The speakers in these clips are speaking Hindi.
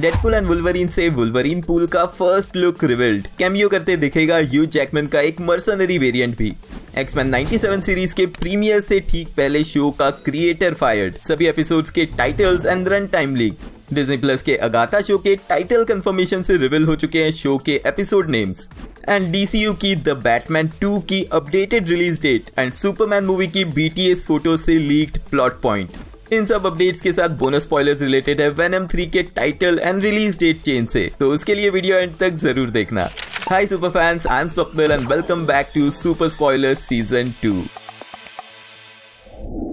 डेडपुल एंड वुलवरीन से वुलवरीन पूल का फर्स्ट लुक रिविल्ड कैमियो करते दिखेगा यू जैकमैन का एक मर्सनरी वेरिएंट भी एक्समैन 97 सीरीज के प्रीमियर से ठीक पहले शो का क्रिएटर फायर्ड सभी एपिसोड्स के titles and run time leak Disney plus के अगाता शो के टाइटल कंफर्मेशन से रिवील हो चुके हैं शो के एपिसोड नेम्स एंड डी की द बैटमैन 2 की updated release date and Superman movie की बी फोटो से लीक्ड प्लॉट पॉइंट इन सब अपडेट्स के साथ बोनस स्पॉयलर्स रिलेटेड है वेनम 3 के title and release date change से तो उसके लिए वीडियो एंड तक जरूर देखना hi super fans I am Swapnil and welcome back to super spoilers season two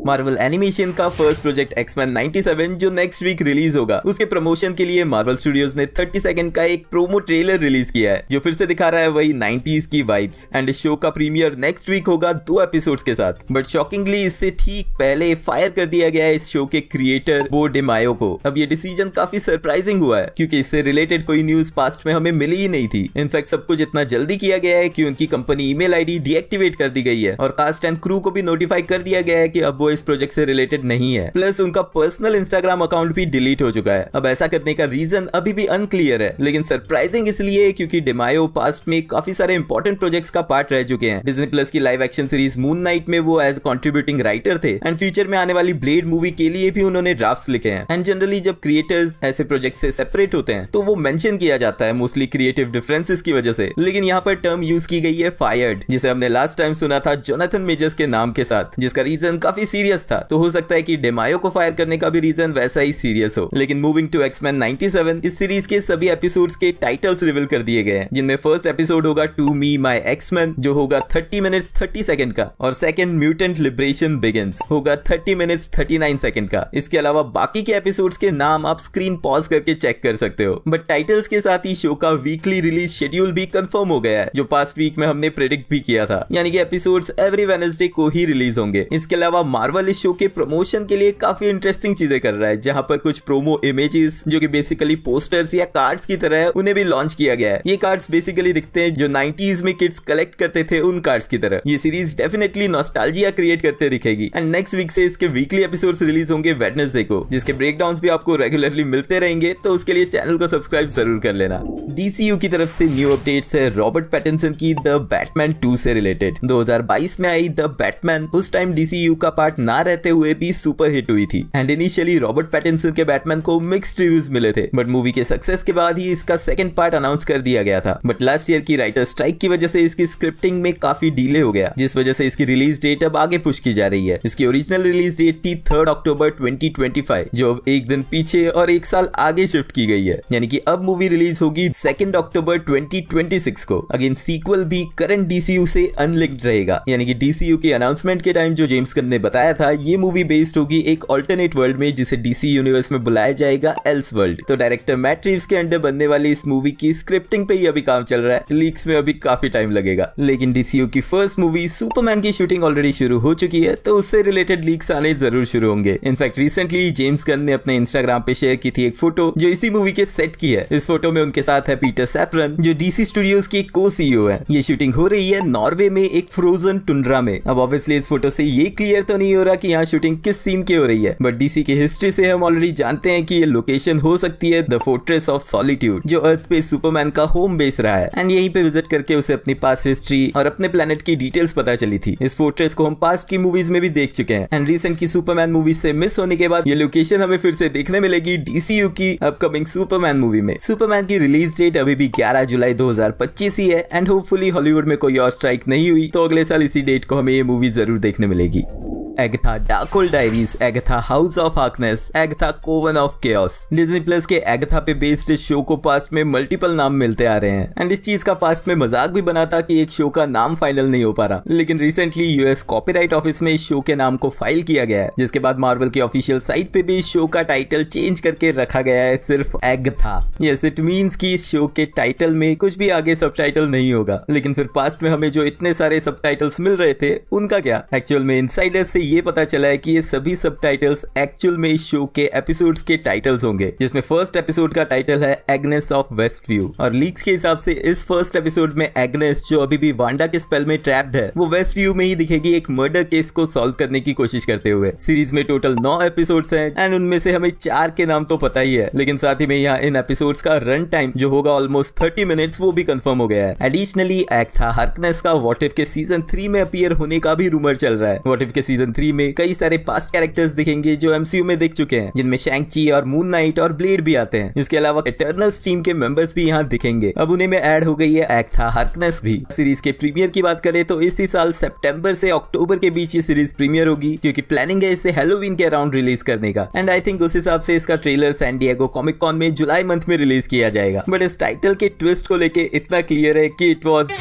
Marvel animation का फर्स्ट प्रोजेक्ट एक्समैन 97 जो नेक्स्ट वीक रिलीज होगा उसके प्रमोशन के लिए मार्वल स्टूडियोज ने 30 सेकंड का एक प्रोमो ट्रेलर रिलीज किया है जो फिर से दिखा रहा है वही 90s की वाइब्स एंड इस शो का प्रीमियर नेक्स्ट वीक होगा दो एपिसोड के साथ बट शॉकिंगली इससे ठीक पहले फायर कर दिया गया है इस शो के क्रिएटर बो डिमायो को अब ये डिसीजन काफी सरप्राइजिंग हुआ है क्योंकि इससे रिलेटेड कोई न्यूज पास्ट में हमें मिली ही नहीं थी इनफैक्ट सब कुछ इतना जल्दी किया गया है की उनकी कंपनी ईमेल आईडी डीएक्टिवेट कर दी गई है और कास्ट एंड क्रू को भी नोटिफाई कर दिया गया है की अब वो इस प्रोजेक्ट से रिलेटेड नहीं है प्लस उनका पर्सनल इंस्टाग्राम अकाउंट भी डिलीट हो चुका है अब ऐसा करने का रीजन अभी भी अनक्लियर है लेकिन सरप्राइजिंग इसलिए क्योंकि डिमायो पास्ट में काफी सारे इंपॉर्टेंट प्रोजेक्ट्स का पार्ट रह चुके हैं डिजनी प्लस की live action series Moon Knight में वो एज कॉन्ट्रीब्यूटिंग राइटर थे एंड फ्यूचर में आने वाली ब्लेड मूवी के लिए भी उन्होंने ड्राफ्ट लिखे हैं एंड जनरली जब क्रिएटर्स ऐसे प्रोजेक्ट से सेपरेट होते हैं तो वो मेंशन किया जाता है मोस्टली क्रिएटिव डिफरेंसेस की वजह से लेकिन यहाँ पर टर्म यूज की गई है फायर्ड जिसे हमने लास्ट टाइम सुना था जोनाथन मेजर्स के नाम के साथ जिसका रीजन काफी सीरियस सीरियस था तो हो सकता है कि डेमायो को फायर करने का भी रीजन वैसा ही सीरियस हो लेकिन मूविंग टू एक्समैन 97 इस सीरीज के सभी एपिसोड्स के टाइटल्स रिवील कर दिए गए हैं जिनमें फर्स्ट एपिसोड होगा टू मी माई एक्समैन जो होगा 30 मिनट्स 30 सेकंड का और सेकंड म्यूटेंट लिबरेशन बिगिंस होगा 30 मिनट्स 39 सेकंड का इसके अलावा बाकी के एपिसोड्स के नाम आप स्क्रीन पॉज करके चेक कर सकते हो बट टाइटल्स के साथ ही शो का वीकली रिलीज शेड्यूल भी कंफर्म हो गया है जो पास्ट वीक में हमने प्रेडिक्ट भी किया था यानी कि एपिसोड्स एवरी वेनेसडे को ही रिलीज होंगे इसके अलावा मार्वल मार्वल इस शो के प्रमोशन के लिए काफी इंटरेस्टिंग चीजें कर रहा है जहाँ पर कुछ प्रोमो इमेजेस जो कि बेसिकली पोस्टर्स या कार्ड्स की तरह है उन्हें भी लॉन्च किया गया है ये कार्ड्स बेसिकली दिखते हैं जो नाइनटीज में किड्स कलेक्ट करते थे उन कार्ड्स की तरह ये सीरीज डेफिनेटली नॉस्टालजिया क्रिएट करते दिखेगी एंड नेक्स्ट वीक से इसके वीकली एपिसोड रिलीज होंगे वेडनेसडे को जिसके ब्रेक भी आपको रेगुलरली मिलते रहेंगे तो उसके लिए चैनल को सब्सक्राइब जरूर कर लेना डीसीयू की तरफ से न्यू अपडेट्स है रॉबर्ट पैटिनसन की द बैटमैन 2 से रिलेटेड 2022 में आई द बैटमैन उस टाइम डीसीयू का पार्ट ना रहते हुए भी सुपर हिट हुई थी एंड इनिशियली रॉबर्ट पैटिनसन के बैटमैन को मिक्स्ड रिव्यूज मिले थे बट मूवी के सक्सेस के बाद ही इसका सेकंड पार्ट अनाउंस कर दिया गया था बट लास्ट ईयर की राइटर स्ट्राइक की वजह से इसकी स्क्रिप्टिंग में काफी डीले हो गया जिस वजह से इसकी रिलीज डेट अब आगे पुष्ट की जा रही है इसकी ओरिजिनल रिलीज डेट थी थर्ड अक्टूबर ट्वेंटी जो अब एक दिन पीछे और एक साल आगे शिफ्ट की गई है यानी कि अब मूवी रिलीज होगी सेकेंड अक्टूबर ट्वेंटी को अगेन सीक्वल भी करंट डीसीयू से अनलिंक्ड रहेगा यानी कि डीसीयू के अनाउंसमेंट के टाइम जो जेम्स गन ने बताया बताया था ये मूवी बेस्ड होगी एक ऑल्टरनेट वर्ल्ड में जिसे डीसी यूनिवर्स में बुलाया जाएगा एल्स वर्ल्ड तो डायरेक्टर मैट के अंडर बनने वाली इस मूवी की स्क्रिप्टिंग पे ही अभी काम चल रहा है लीक्स में अभी काफी टाइम लगेगा लेकिन डीसीयू की फर्स्ट मूवी सुपरमैन की शूटिंग ऑलरेडी शुरू हो चुकी है तो उससे रिलेटेड लीक्स आने जरूर शुरू होंगे इनफैक्ट रिसेंटली जेम्स गन ने अपने इंस्टाग्राम पे शेयर की थी एक फोटो जो इसी मूवी के सेट की है इस फोटो में उनके साथ है पीटर सैफरन जो डीसी स्टूडियोज की को सीईओ e है ये शूटिंग हो रही है नॉर्वे में एक फ्रोजन टुंड्रा में अब ऑब्वियसली इस फोटो से ये क्लियर तो नहीं नहीं हो रहा कि यहाँ शूटिंग किस सीन की हो रही है बट डीसी की हिस्ट्री से हम ऑलरेडी जानते हैं कि ये लोकेशन हो सकती है द फोर्ट्रेस ऑफ सॉलिट्यूड जो अर्थ पे सुपरमैन का होम बेस रहा है एंड यहीं पे विजिट करके उसे अपनी पास हिस्ट्री और अपने प्लेनेट की डिटेल्स पता चली थी इस फोर्ट्रेस को हम पास्ट की मूवीज में भी देख चुके हैं एंड रिसेंट की सुपरमैन मूवीज से मिस होने के बाद ये लोकेशन हमें फिर से देखने मिलेगी डीसी की अपकमिंग सुपरमैन मूवी में सुपरमैन की रिलीज डेट अभी भी ग्यारह जुलाई दो ही है एंड होपफुली हॉलीवुड में कोई और स्ट्राइक नहीं हुई तो अगले साल इसी डेट को हमें ये मूवी जरूर देखने मिलेगी Agatha Darkhold Diaries Agatha House of Harkness Agatha Coven of Chaos Disney plus के एगथा पे बेस्ड इस शो को पास्ट में मल्टीपल नाम मिलते आ रहे हैं एंड इस चीज का पास्ट में मजाक भी बना था कि एक शो का नाम फाइनल नहीं हो पा रहा लेकिन रिसेंटली यूएस कॉपीराइट ऑफिस में इस शो के नाम को फाइल किया गया है जिसके बाद मार्वल की ऑफिशियल साइट पे भी इस शो का टाइटल चेंज करके रखा गया है सिर्फ एगथा यस इट मीन्स की इस शो के टाइटल में कुछ भी आगे सब नहीं होगा लेकिन फिर पास्ट में हमें जो इतने सारे सब मिल रहे थे उनका क्या एक्चुअल में इनसाइडर से ये पता चला है कि ये सभी सब एक्चुअल में इस शो के एपिसोड्स के टाइटल्स होंगे जिसमें फर्स्ट एपिसोड का टाइटल है एग्नेस ऑफ वेस्ट व्यू और लीक्स के हिसाब से इस फर्स्ट एपिसोड में एग्नेस जो अभी भी वांडा के स्पेल में ट्रैप्ड है वो वेस्ट व्यू में ही दिखेगी एक मर्डर केस को सोल्व करने की कोशिश करते हुए सीरीज में टोटल नौ एपिसोड है एंड उनमें से हमें चार के नाम तो पता ही है लेकिन साथ ही में यहाँ इन एपिसोड का रन टाइम जो होगा ऑलमोस्ट थर्टी मिनट्स वो भी कंफर्म हो गया है एडिशनली एक्ट था हर्कनेस का वॉट इफ के सीजन थ्री में अपियर होने का भी रूमर चल रहा है वॉट इफ के सीजन थ्री में कई सारे पास कैरेक्टर्स दिखेंगे जो एमसीयू में दिख चुके हैं जिनमें ची और मून नाइट और ब्लेड भी आते हैं इसके अलावा इटर्नल टीम के मेंबर्स भी यहाँ दिखेंगे अब उन्हें में एड हो गई है एक्था हार्कनेस भी सीरीज के प्रीमियर की बात करें तो इसी साल सेप्टेम्बर से अक्टूबर के बीच ये सीरीज प्रीमियर होगी क्योंकि प्लानिंग है इसे हेलोविन के अराउंड रिलीज करने का एंड आई थिंक उस हिसाब से इसका ट्रेलर सैंडियागो कॉमिक कॉन में जुलाई मंथ में रिलीज किया जाएगा बट इस टाइटल के ट्विस्ट को लेके इतना क्लियर है कि इट वॉज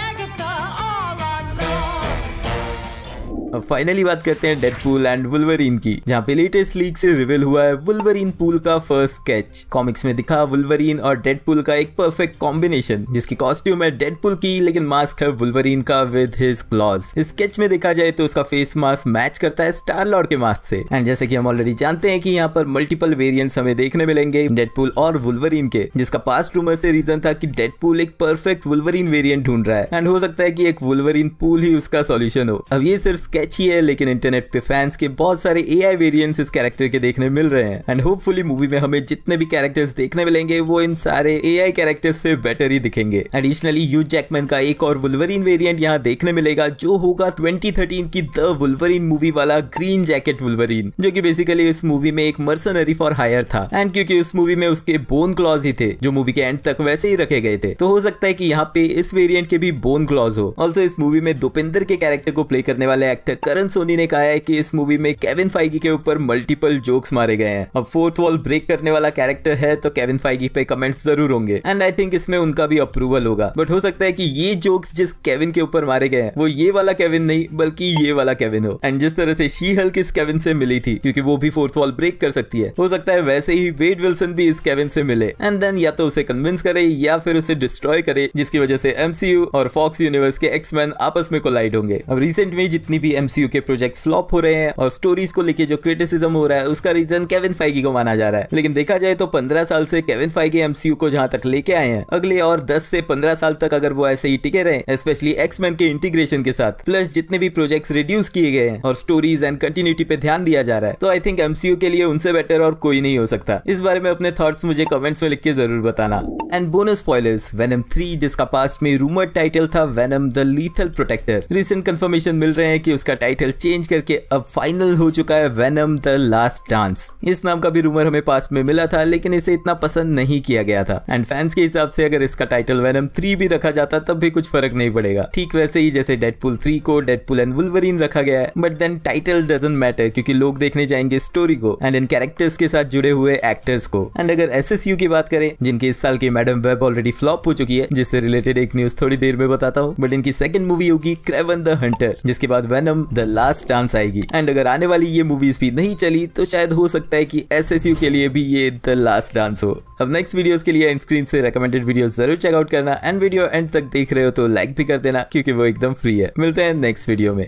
अब फाइनली बात करते हैं डेडपूल एंड वुलवरीन की जहाँ पे लेटेस्ट लीक से रिवील हुआ है वुलवरीन पूल का फर्स्ट स्केच कॉमिक्स में दिखा वुलवरीन और डेडपूल का एक परफेक्ट कॉम्बिनेशन जिसकी कॉस्ट्यूम है डेडपूल की लेकिन मास्क है वुलवरीन का विद हिज क्लॉज इस स्केच में देखा जाए तो उसका फेस मास्क मैच करता है स्टार लॉर्ड के मास्क से एंड जैसे की हम ऑलरेडी जानते हैं की यहाँ पर मल्टीपल वेरियंट हमें देखने मिलेंगे डेडपूल और वुलवरीन के जिसका पास्ट रूमर से रीजन था कि डेडपूल एक परफेक्ट वुलवरीन वेरियंट ढूंढ रहा है एंड हो सकता है की एक वुलवरीन पूल ही उसका सोल्यूशन हो अब ये सिर्फ स्केच कैची है लेकिन इंटरनेट पे फैंस के बहुत सारे ए आई वेरियंट इस कैरेक्टर के देखने मिल रहे हैं एंड होपफुली मूवी में हमें जितने भी कैरेक्टर्स देखने मिलेंगे वो इन सारे ए आई कैरेक्टर्स से बेटर ही दिखेंगे एडिशनली यू जैकमैन का एक और वुलवरीन वेरियंट यहाँ देखने मिलेगा जो होगा थर्टीन की द वुलवरीन मूवी वाला ग्रीन जैकेट वुलवरीन जो की बेसिकली इस मूवी में एक मर्सनरी फॉर हायर था एंड क्योंकि उस मूवी में उसके बोन क्लॉज ही थे जो मूवी के एंड तक वैसे ही रखे गए थे तो हो सकता है कि यहाँ पे इस वेरियंट के भी बोन क्लॉज हो ऑल्सो इस मूवी में दोपिंदर के कैरेक्टर को प्ले करने वाले एक्टर डायरेक्टर करण सोनी ने कहा है कि इस मूवी में केविन फाइगी के ऊपर मल्टीपल जोक्स मारे गए हैं अब फोर्थ वॉल ब्रेक करने वाला कैरेक्टर है तो केविन फाइगी पे कमेंट्स जरूर होंगे एंड आई थिंक इसमें उनका भी अप्रूवल होगा बट हो सकता है कि ये जोक्स जिस केविन के ऊपर मारे गए हैं वो ये वाला केविन नहीं बल्कि ये वाला केविन हो एंड जिस तरह से शी हल्क इस केविन से मिली थी क्योंकि वो भी फोर्थ वॉल ब्रेक कर सकती है हो सकता है वैसे ही वेड विल्सन भी इस केविन से मिले एंड देन या तो उसे कन्विंस करे या फिर उसे डिस्ट्रॉय करे जिसकी वजह से एमसीयू और फॉक्स यूनिवर्स के एक्समैन आपस में कोलाइड होंगे अब रिसेंट में जितनी भी एमसीयू के प्रोजेक्ट फ्लॉप हो रहे हैं और स्टोरीज को लेके जो क्रिटिसिज्म हो रहा है उसका रीजन केविन फाइगी को माना जा रहा है लेकिन देखा जाए तो पंद्रह साल से केविन फाइगी एमसीयू को जहां तक लेके आए हैं अगले और दस से पंद्रह साल तक अगर वो ऐसे ही टिके रहे स्पेशली एक्समैन के इंटीग्रेशन के साथ प्लस जितने भी प्रोजेक्ट रिड्यूस किए गए हैं और स्टोरीज एंड कंटिन्यूटी पे ध्यान दिया जा रहा है तो आई थिंक एमसीयू के लिए उनसे बेटर और कोई नहीं हो सकता इस बारे में अपने थॉट्स मुझे कमेंट्स में लिख के जरूर बताना and bonus spoilers Venom three जिसका पास्ट में रूमर टाइटल था Venom the lethal protector recent confirmation मिल रहे हैं कि उसका इसका टाइटल चेंज करके अब फाइनल हो चुका है वेनम द लास्ट डांस इस नाम का भी रूमर हमें पास में मिला था लेकिन इसे इतना पसंद नहीं किया गया था एंड फैंस के हिसाब से अगर इसका टाइटल वेनम थ्री भी रखा जाता तब भी कुछ फर्क नहीं पड़ेगा ठीक वैसे ही जैसे डेडपुल थ्री को डेडपुल एंड वुलवरीन रखा गया है but then title doesn't matter क्योंकि लोग देखने जाएंगे स्टोरी को एंड इन कैरेक्टर्स के साथ जुड़े हुए एक्टर्स को एंड अगर एस की बात करें जिनके इस साल की मैडम वेब ऑलरेडी फ्लॉप हो चुकी है जिससे रिलेटेड एक न्यूज थोड़ी देर में बताता हूँ बट इनकी सेकंड मूवी होगी क्रेवन द हंटर जिसके बाद वेनम द लास्ट चांस आएगी एंड अगर आने वाली ये मूवीज भी नहीं चली तो शायद हो सकता है कि एस के लिए भी ये द लास्ट डांस हो अब नेक्स्ट वीडियोस के लिए एंड स्क्रीन से रिकमेंडेड वीडियो जरूर चेकआउट करना एंड वीडियो एंड तक देख रहे हो तो लाइक भी कर देना क्योंकि वो एकदम फ्री है मिलते हैं नेक्स्ट वीडियो में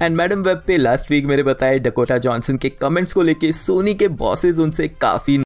एंड मैडम वेब पे लास्ट वीक मेरे बताए डकोटा जॉनसन के कमेंट्स को लेके सोनी के बॉसेस उनसे काफी